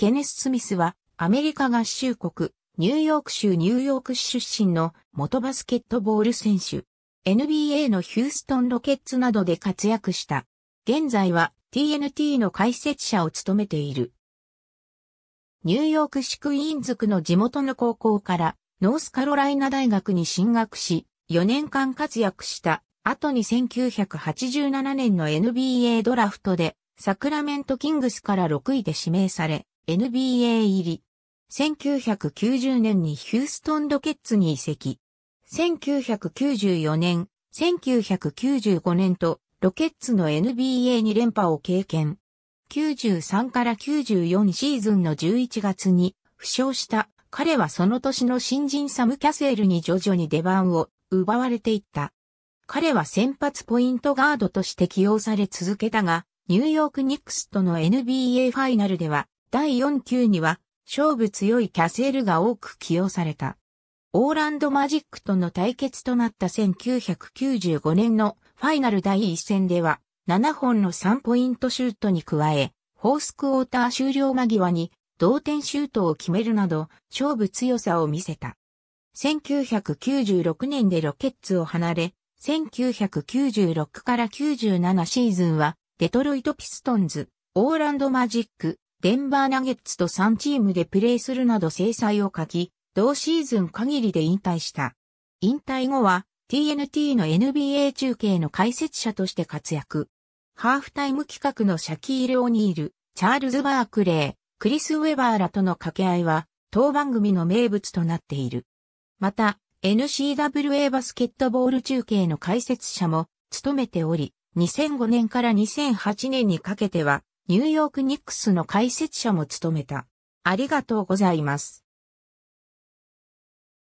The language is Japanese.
ケネス・スミスは、アメリカ合衆国、ニューヨーク州ニューヨーク市出身の元バスケットボール選手。NBA のヒューストンロケッツなどで活躍した。現在は TNT の解説者を務めている。ニューヨーク市クイーンズ区の地元の高校からノースカロライナ大学に進学し、4年間活躍した後に1987年の NBA ドラフトでサクラメントキングスから6位で指名され、NBA 入り。1990年にヒューストンロケッツに移籍。1994年、1995年とロケッツの NBA に連覇を経験。93から94シーズンの11月に負傷した彼はその年の新人サム・キャセールに徐々に出番を奪われていった。彼は先発ポイントガードとして起用され続けたが、ニューヨークニックスとの NBA ファイナルでは第4級には、勝負強いキャセルが多く起用された。オーランドマジックとの対決となった1995年のファイナル第1戦では、7本の3ポイントシュートに加え、フォースクォーター終了間際に同点シュートを決めるなど、勝負強さを見せた。1996年でロケッツを離れ、1996から97シーズンは、デトロイトピストンズ、オーランドマジック、デンバーナゲッツと3チームでプレーするなど制裁を書き、同シーズン限りで引退した。引退後は TNT の NBA 中継の解説者として活躍。ハーフタイム企画のシャキール・オニール、チャールズ・バークレー、クリス・ウェバーらとの掛け合いは、当番組の名物となっている。また、NCWA バスケットボール中継の解説者も務めており、2005年から2008年にかけてはニューヨークニックスの解説者も務めた。ありがとうございます。